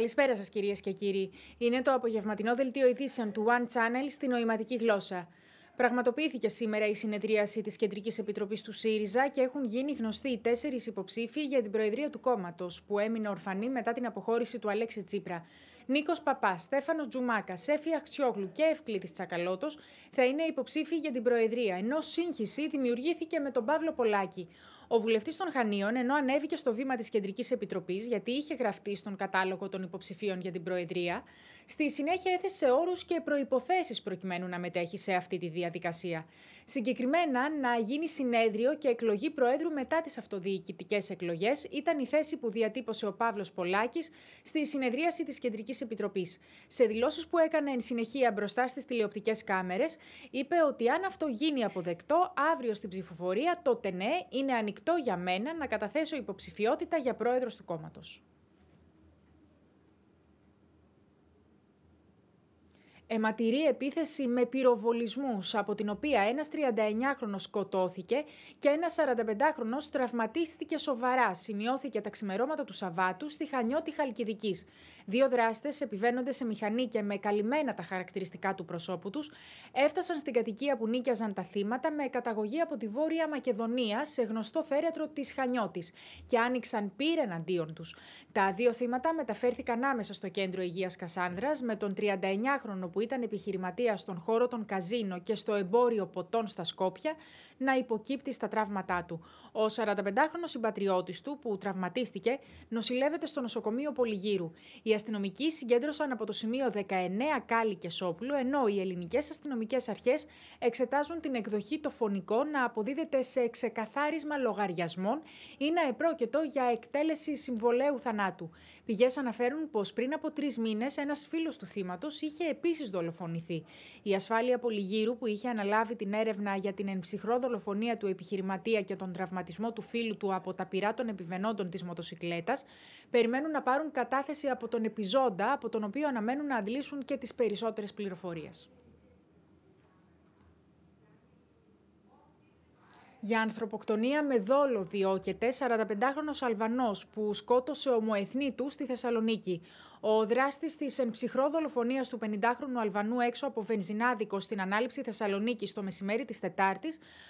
Καλησπέρα σας κυρίες και κύριοι. Είναι το απογευματινό δελτίο ειδήσεων του One Channel στη νοηματική γλώσσα. Πραγματοποιήθηκε σήμερα η συνεδρίαση της Κεντρικής Επιτροπής του ΣΥΡΙΖΑ και έχουν γίνει γνωστοί οι τέσσερις υποψήφοι για την Προεδρία του κόμματος, που έμεινε ορφανή μετά την αποχώρηση του Αλέξη Τσίπρα. Νίκος Παπάς, Στέφανος Τζουμάκα, Σέφη Αχτσιόγλου και Ευκλήτης Τσακαλώτος θα είναι υποψήφοι για την Προεδρία, ενώ σύγχυση δημιουργήθηκε με τον Παύλο Πολάκη. Ο βουλευτής των Χανίων, ενώ ανέβηκε στο βήμα της Κεντρικής Επιτροπής, γιατί είχε γραφτεί στον κατάλογο των υποψηφίων για την Προεδρία, στη συνέχεια έθεσε όρους και προποθέσει προκειμένου να μετέχει σε αυτή τη διαδικασία. Συγκεκριμένα, να γίνει συνέδριο και εκλογή Προέδρου μετά τις αυτοδιοικητικές εκλογές ήταν η θέση που διατύπωσε ο Παύλος Πολάκης στη συνεδρίαση της Κεντρικής Επιτροπής. Σε δηλώσεις που έκανε εν συνεχεία μπροστά στις τηλεοπτικές κάμερες, είπε ότι αν αυτό γίνει αποδεκτό, αύριο στην ψηφοφορία τότε ναι, είναι ανοιχτό εφικτό για μένα να καταθέσω υποψηφιότητα για πρόεδρος του κόμματος. αιματηρή επίθεση με πυροβολισμούς, από την οποία ένας 39χρονος σκοτώθηκε και ένας 45χρονος τραυματίστηκε σοβαρά, σημειώθηκε τα ξημερώματα του Σαββάτου στη Χανιώτη Χαλκιδικής. Δύο δράστες επιβαίνονται σε μηχανή και με καλυμμένα τα χαρακτηριστικά του προσώπου τους, έφτασαν στην κατοικία που νίκιαζαν τα θύματα με καταγωγή από τη Βόρεια Μακεδονία σε γνωστό θέρετρο της Χανιώτης και άνοιξαν πύρ εναντίον τους. Τα δύο θύματα μεταφέρθηκαν άμεσα στο κέντρο υγείας Κασάνδρας με τον 39χρονο που ήταν επιχειρηματία στον χώρο των καζίνο και στο εμπόριο ποτών στα Σκόπια να υποκύπτει στα τραύματά του. Ο 45χρονο συμπατριώτης του, που τραυματίστηκε, νοσηλεύεται στο νοσοκομείο Πολυγύρου. Οι αστυνομικοί συγκέντρωσαν από το σημείο 19 κάλλη και Σόπλου, ενώ οι ελληνικές αστυνομικές αρχές εξετάζουν την εκδοχή το φωνικό να αποδίδεται σε ξεκαθάρισμα λογαριασμών ή να επρόκειτο για εκτέλεση συμβολέου θανάτου. Πηγές αναφέρουν πως πριν από τρεις μήνες ένας φίλος του θύματος είχε επίσης δολοφονηθεί. Η ασφάλεια Πολυγύρου, που είχε αναλάβει την έρευνα για την ενψυχρό δολοφονία του επιχειρηματία και τον τραυματισμό του φίλου του από τα πυρά των επιβενόντων της μοτοσυκλέτας, περιμένουν να πάρουν κατάθεση από τον επιζώντα, από τον οποίο αναμένουν να αντλήσουν και τις περισσότερες πληροφορίες. Για ανθρωποκτονία με δόλο διώκεται 45χρονο Αλβανός που σκότωσε ομοεθνή του στη Θεσσαλονίκη. Ο δράστης της εν ψυχρό δολοφονίας του 50χρονου Αλβανού έξω από βενζινάδικο στην ανάληψη Θεσσαλονίκη το μεσημέρι της Τετάρτης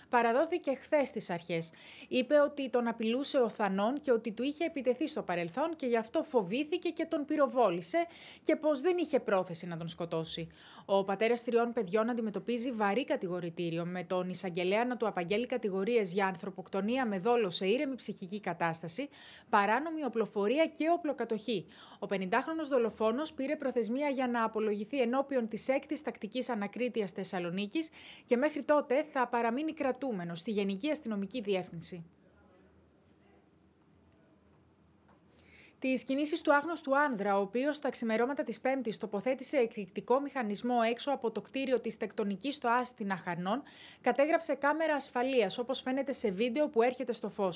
παραδόθηκε χθες στις αρχές. Είπε ότι τον απειλούσε ο Θανόν και ότι του είχε επιτεθεί στο παρελθόν και γι' αυτό φοβήθηκε και τον πυροβόλησε και πως δεν είχε πρόθεση να τον σκοτώσει. Ο πατέρας τριών παιδιών αντιμετωπίζει βαρύ κατηγορητήριο με τον εισαγγελέα να του απαγγέλει κατηγορίες για ανθρωποκτονία με δόλο σε ήρεμη ψυχική κατάσταση, παράνομη οπλοφορία και οπλοκατοχή. Ο 50 ο δολοφόνος πήρε προθεσμία για να απολογηθεί ενώπιον της 6η Τακτικής Ανακρίτειας Θεσσαλονίκης και μέχρι τότε θα παραμείνει κρατούμενος στη Γενική Αστυνομική Διεύθυνση. Τις κινήσεις του άγνωστου άνδρα, ο οποίος στα ξημερώματα της Πέμπτης τοποθέτησε εκρηκτικό μηχανισμό έξω από το κτίριο της τεκτονικής στο Άστινα Χανών, κατέγραψε κάμερα ασφαλείας, όπως φαίνεται σε βίντεο που έρχεται στο φως.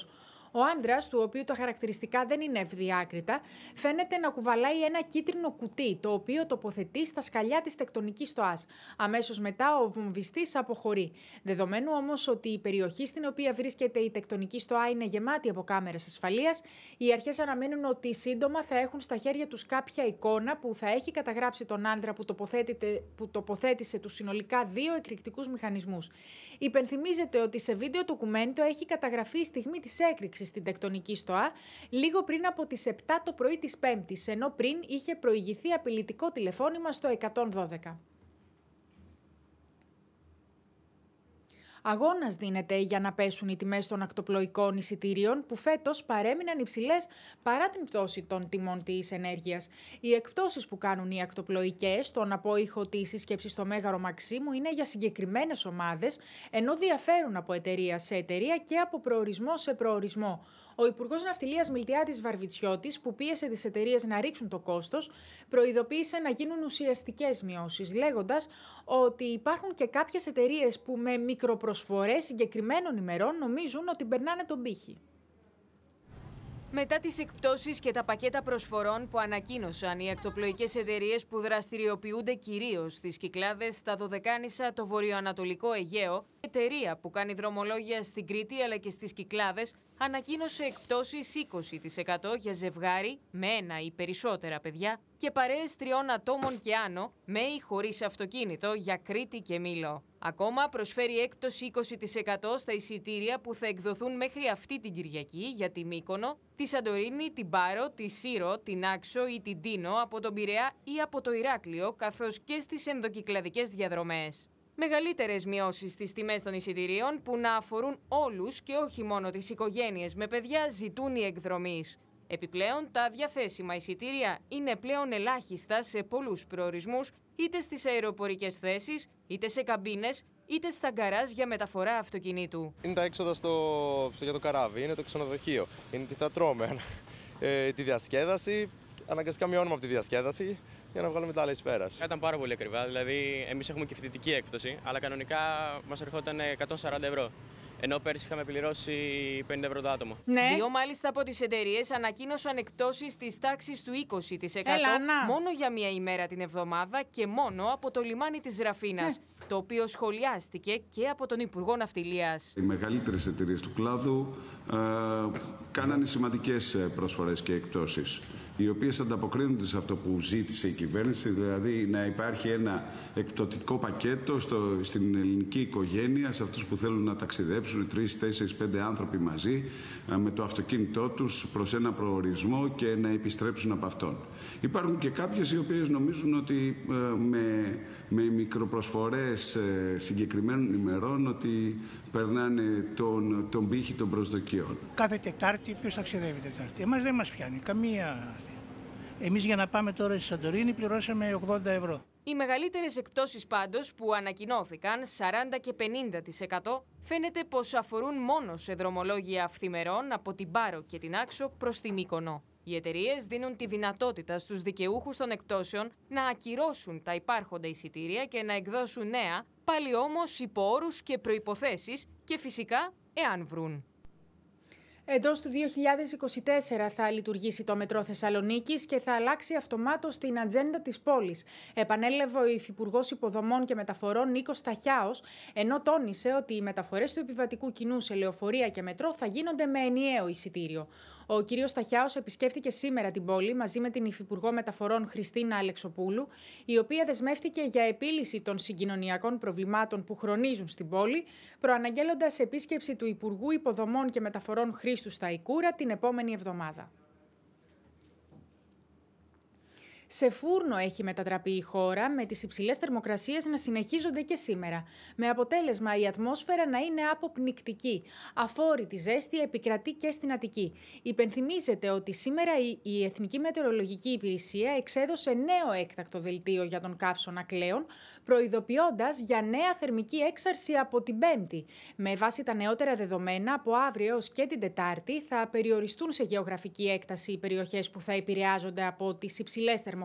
Ο άνδρας, του οποίου τα χαρακτηριστικά δεν είναι ευδιάκριτα, φαίνεται να κουβαλάει ένα κίτρινο κουτί, το οποίο τοποθετεί στα σκαλιά της τεκτονικής στο ΑΣ. Αμέσως μετά ο βομβιστής αποχωρεί. Δεδομένου όμως ότι η περιοχή στην οποία βρίσκεται η τεκτονική στο είναι γεμάτη από κάμερες ασφαλείας, οι αρχές αναμένουν ότι σύντομα θα έχουν στα χέρια τους κάποια εικόνα που θα έχει καταγράψει τον άντρα που, που τοποθέτησε τους συνολικά δύο εκρηκτικούς μηχανισμούς. Υπενθυμίζεται ότι σε βίντεο κουμέντο έχει καταγραφεί η στιγμή της έκρηξης στην τεκτονική ΣΤΟΑ λίγο πριν από τις 7 το πρωί της 5ης, ενώ πριν είχε προηγηθεί απειλητικό τηλεφώνημα στο 112. Αγώνας δίνεται για να πέσουν οι τιμές των ακτοπλοϊκών εισιτήριων, που φέτος παρέμειναν υψηλές παρά την πτώση των τιμών της ενέργειας. Οι εκπτώσεις που κάνουν οι ακτοπλοϊκές στον απόϊχο της σύσκεψης στο Μέγαρο Μαξίμου είναι για συγκεκριμένες ομάδες, ενώ διαφέρουν από εταιρεία σε εταιρεία και από προορισμό σε προορισμό. Ο Υπουργός Ναυτιλίας Μιλτιάτης Βαρβιτσιώτης, που πίεσε τις εταιρείες να ρίξουν το κόστος, προειδοποίησε να γίνουν ουσιαστικές μειώσεις, λέγοντας ότι υπάρχουν και κάποιες εταιρείες που με μικροπροσφορές συγκεκριμένων ημερών νομίζουν ότι περνάνε τον πύχη. Μετά τις εκπτώσεις και τα πακέτα προσφορών που ανακοίνωσαν οι ακτοπλοϊκές εταιρείες που δραστηριοποιούνται κυρίως στις Κυκλάδες, τα Δωδεκάνησα, το Βορειοανατολικό Αιγαίο, εταιρεία που κάνει δρομολόγια στην Κρήτη αλλά και στις Κυκλάδες ανακοίνωσε εκπτώσεις 20% για ζευγάρι με ένα ή περισσότερα παιδιά και παρέες τριών ατόμων και άνω με ή χωρίς αυτοκίνητο για Κρήτη και Μήλο. Ακόμα προσφέρει έκπτωση 20% στα εισιτήρια που θα εκδοθούν μέχρι αυτή την Κυριακή για τη Μύκονο, τη Σαντορίνη, την Πάρο, τη Σύρο, την Άξο ή την Τίνο από τον Πειραιά ή από το Ηράκλειο καθώς και στις ενδοκυκλαδικές διαδρομές μεγαλύτερες μειώσεις στις τιμές των εισιτηρίων που να αφορούν όλους και όχι μόνο τις οικογένειες με παιδιά ζητούν οι εκδρομή. Επιπλέον, τα διαθέσιμα εισιτήρια είναι πλέον ελάχιστα σε πολλούς προορισμούς, είτε στις αεροπορικές θέσεις, είτε σε καμπίνες, είτε στα γκαράζ για μεταφορά αυτοκινήτου. Είναι τα έξοδα στο, για το καράβι, είναι το ξενοδοχείο, είναι τι θα τρώμε, ε, τη διασκέδαση. Αναγκαστικά μειώνουμε από τη διασκέδαση για να βγάλουμε τα άλλα εις πέρας. Ήταν πάρα πολύ ακριβά, δηλαδή εμείς έχουμε και φοιτητική έκπτωση, αλλά κανονικά μας ερχόταν 140 ευρώ ενώ πέρσι είχαμε πληρώσει 50 ευρώ το άτομο. Ναι. Δύο μάλιστα από τις εταιρείες ανακοίνωσαν εκτόσει της τάξης του 20% Έλα, μόνο για μία ημέρα την εβδομάδα και μόνο από το λιμάνι της Ραφίνας. Ναι το οποίο σχολιάστηκε και από τον Υπουργό Ναυτιλίας. Οι μεγαλύτερες εταιρείες του κλάδου ε, κάνανε σημαντικές ε, προσφορές και εκπτώσεις οι οποίες ανταποκρίνονται σε αυτό που ζήτησε η κυβέρνηση, δηλαδή να υπάρχει ένα εκπτωτικό πακέτο στο, στην ελληνική οικογένεια, σε αυτούς που θέλουν να ταξιδέψουν, τρεις, τέσσερις, πέντε άνθρωποι μαζί, ε, με το αυτοκίνητό τους προς ένα προορισμό και να επιστρέψουν από αυτόν. Υπάρχουν και κάποιες οι οποίες νομίζουν ότι ε, με με μικροπροσφορές ε, συγκεκριμένων ημερών ότι περνάνε τον, τον πύχη των προσδοκιών. Κάθε Τετάρτη, ποιος ταξιδεύει Τετάρτη. Εμάς δεν μας πιάνει καμία... Εμείς για να πάμε τώρα στη Σαντορίνη πληρώσαμε 80 ευρώ. Οι μεγαλύτερες εκπτώσεις πάντως που ανακοινώθηκαν, 40 και 50%, φαίνεται πως αφορούν μόνο σε δρομολόγια αυθημερών από την Πάρο και την Άξο προς τη Μύκονο. Οι εταιρείες δίνουν τη δυνατότητα στους δικαιούχους των εκτόσεων να ακυρώσουν τα υπάρχοντα εισιτήρια και να εκδώσουν νέα, πάλι όμως υπό όρους και προποθέσει, και φυσικά εάν βρουν. Εντός του 2024 θα λειτουργήσει το μετρό Θεσσαλονίκης και θα αλλάξει αυτομάτως την ατζέντα της πόλης. Επανέλευε ο Υφυπουργός Υποδομών και Μεταφορών Νίκος Ταχιάο, ενώ τόνισε ότι οι μεταφορές του επιβατικού κοινού σε λεωφορεία και μετρό θα γίνονται με ενιαίο εισιτήριο. Ο κύριος Σταχιάος επισκέφτηκε σήμερα την πόλη μαζί με την Υφυπουργό Μεταφορών Χριστίνα Αλεξοπούλου, η οποία δεσμεύτηκε για επίλυση των συγκοινωνιακών προβλημάτων που χρονίζουν στην πόλη, προαναγγέλλοντας επίσκεψη του Υπουργού Υποδομών και Μεταφορών Χρήστου Σταϊκούρα την επόμενη εβδομάδα. Σε φούρνο έχει μετατραπεί η χώρα, με τις υψηλές θερμοκρασίες να συνεχίζονται και σήμερα. Με αποτέλεσμα η ατμόσφαιρα να είναι αποπνικτική. Αφόρητη ζέστη επικρατεί και στην Αττική. Υπενθυμίζεται ότι σήμερα η Εθνική Μετεωρολογική Υπηρεσία εξέδωσε νέο έκτακτο δελτίο για τον καύσωνα κλέον, προειδοποιώντας για νέα θερμική έξαρση από την Πέμπτη. Με βάση τα νεότερα δεδομένα, από αύριο έως και την Τετάρτη θα περιοριστούν σε γεωγραφική έκταση οι περιοχές που θα επηρεάζονται από τις υψηλές θερμοκρασίες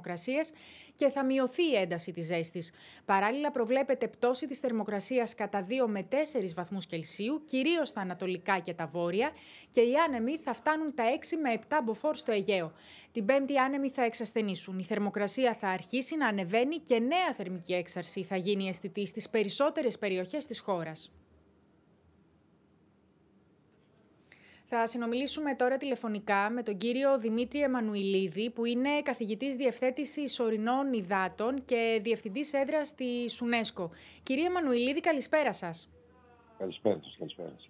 και θα μειωθεί η ένταση της ζέστης. Παράλληλα, προβλέπεται πτώση της θερμοκρασίας κατά 2 με 4 βαθμούς Κελσίου, κυρίως στα ανατολικά και τα βόρεια, και οι άνεμοι θα φτάνουν τα 6 με 7 μποφόρ στο Αιγαίο. Την Πέμπτη, οι άνεμοι θα εξασθενήσουν. Η θερμοκρασία θα αρχίσει να ανεβαίνει και νέα θερμική έξαρση θα γίνει αισθητή στις περισσότερες περιοχές της χώρας. Θα συνομιλήσουμε τώρα τηλεφωνικά με τον κύριο Δημήτρη Εμμανουηλίδη, που είναι καθηγητής διευθέτησης ορεινών υδάτων και διευθυντής έδρας της UNESCO. Κύριε Εμμανουηλίδη, καλησπέρα σας. Καλησπέρα σας καλησπέρα σας.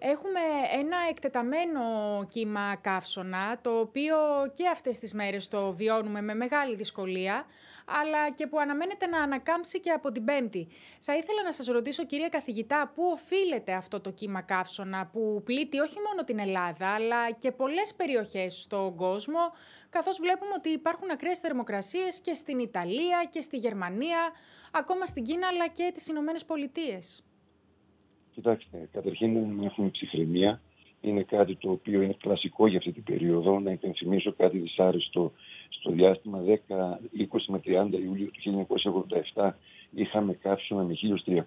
Έχουμε ένα εκτεταμένο κύμα καύσωνα, το οποίο και αυτές τις μέρες το βιώνουμε με μεγάλη δυσκολία, αλλά και που αναμένεται να ανακάμψει και από την Πέμπτη. Θα ήθελα να σας ρωτήσω, κυρία καθηγητά, πού οφείλεται αυτό το κύμα καύσωνα που πλήττει όχι μόνο την Ελλάδα, αλλά και πολλές περιοχές στον κόσμο, καθώς βλέπουμε ότι υπάρχουν ακραίες θερμοκρασίες και στην Ιταλία και στη Γερμανία, ακόμα στην Κίνα αλλά και τις Ηνωμένες Πολιτείες. Κοιτάξτε, καταρχήν να έχουμε ψυχραιμία. Είναι κάτι το οποίο είναι κλασικό για αυτή την περίοδο. Να υπενθυμίσω κάτι δυσάρεστο. Στο διάστημα 10, 20 με 30 Ιουλίου του 1987 είχαμε κάψιμα με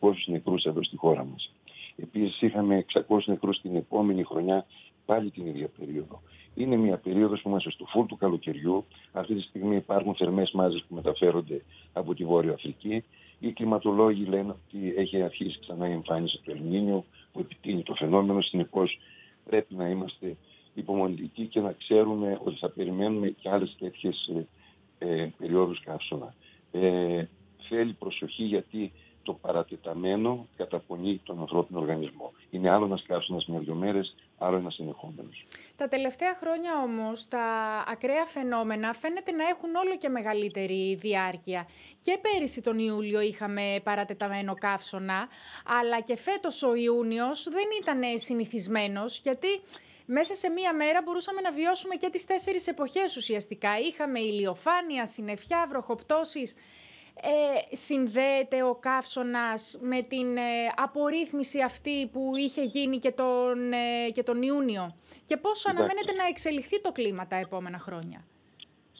1.300 νεκρούς εδώ στη χώρα μας. Επίσης είχαμε 600 νεκρούς την επόμενη χρονιά πάλι την ίδια περίοδο. Είναι μια περίοδος που είμαστε στο φούρ του καλοκαιριού. Αυτή τη στιγμή υπάρχουν θερμές μάζες που μεταφέρονται από τη Βόρεια Αφρική. Οι κλιματολόγοι λένε ότι έχει αρχίσει ξανά η εμφάνιση του Ελληνίου που επιτείνει το φαινόμενο. Συνεπώς πρέπει να είμαστε υπομονητικοί και να ξέρουμε ότι θα περιμένουμε και άλλες τέτοιες ε, ε περιόδους καύσωνα. Ε, θέλει προσοχή γιατί το παρατεταμένο καταπονεί τον ανθρώπινο οργανισμό. Είναι άλλο να σκάψεις ένας μια δύο μέρες, άλλο ένας συνεχόμενο. Τα τελευταία χρόνια όμως τα ακραία φαινόμενα φαίνεται να έχουν όλο και μεγαλύτερη διάρκεια. Και πέρυσι τον Ιούλιο είχαμε παρατεταμένο καύσωνα, αλλά και φέτος ο Ιούνιος δεν ήταν συνηθισμένος, γιατί μέσα σε μία μέρα μπορούσαμε να βιώσουμε και τις τέσσερις εποχές ουσιαστικά. Είχαμε ηλιοφάνεια, συννεφιά, βροχοπτώσεις ε, συνδέεται ο καύσωνας με την ε, απορρίθμιση αυτή που είχε γίνει και τον, ε, και τον Ιούνιο και πώς αναμένεται να εξελιχθεί το κλίμα τα επόμενα χρόνια.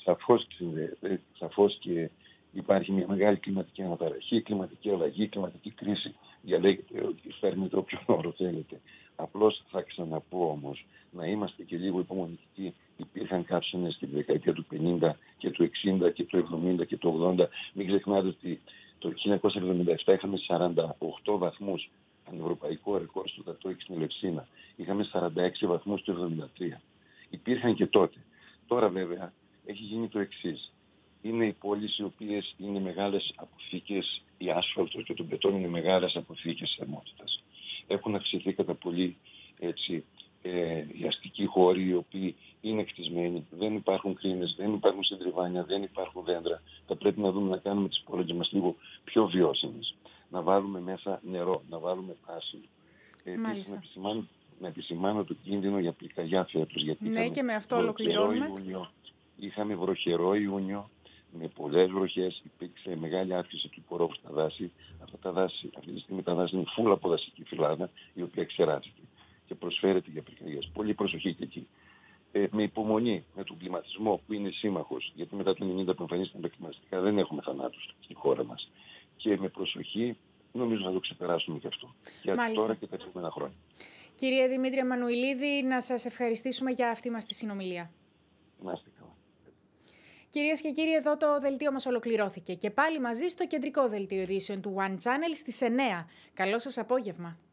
Σαφώς, ε, σαφώς και υπάρχει μια μεγάλη κλιματική αναταραχή, κλιματική αλλαγή, κλιματική κρίση. Διαλέγετε ότι φέρνει όποιον όρο θέλετε. Απλώς θα ξαναπώ όμως να είμαστε και λίγο υπομονητικοί είχαν κάψει ναι, στην δεκαετία του 50 και του 60 και του 70 και του 80. Μην ξεχνάτε ότι το 1977 είχαμε 48 βαθμούς πανευρωπαϊκό ρεκόρ στο Τατόκι στην Ελευσίνα. Είχαμε 46 βαθμούς το 1973. Υπήρχαν και τότε. Τώρα βέβαια έχει γίνει το εξής. Είναι οι πόλεις οι οποίες είναι μεγάλες αποθήκες, η άσφαλτο και το πετόν είναι μεγάλες αποθήκες θερμότητας. Έχουν αυξηθεί κατά πολύ έτσι, ε, οι αστικοί χώροι οι οποίοι είναι κτισμένοι, δεν υπάρχουν κρίνες, δεν υπάρχουν συντριβάνια, δεν υπάρχουν δέντρα. Θα πρέπει να δούμε να κάνουμε τις πόλε μας λίγο πιο βιώσιμες. Να βάλουμε μέσα νερό, να βάλουμε πράσινο. Ε, να επισημάνω, να επισημάνω το κίνδυνο για πυρκαγιά φέτο. Ναι, και με αυτό ολοκληρώνουμε. Ιούνιο, είχαμε βροχερό Ιούνιο, με πολλές βροχές, υπήρξε μεγάλη αύξηση του υπορρόφου στα δάση. Αυτά τα δάση. Αυτή τη στιγμή τα δάση είναι φούλα από δασική φυλάδα, η οποία εξεράστηκε και προσφέρεται για παιχνιδιές. Πολύ προσοχή και εκεί. Ε, με υπομονή με τον κλιματισμό που είναι σύμμαχος, γιατί μετά το 90 που εμφανίστηκαν τα κλιματιστικά δεν έχουμε θανάτους στη χώρα μας. Και με προσοχή νομίζω να το ξεπεράσουμε και αυτό. Για Μάλιστα. τώρα και τα επόμενα χρόνια. Κυρία Δημήτρη Μανουηλίδη, να σας ευχαριστήσουμε για αυτή μας τη συνομιλία. Είμαστε. Κυρίες και κύριοι, εδώ το δελτίο μας ολοκληρώθηκε. Και πάλι μαζί στο κεντρικό δελτίο ειδήσεων του One Channel στις 9. Καλό σας απόγευμα.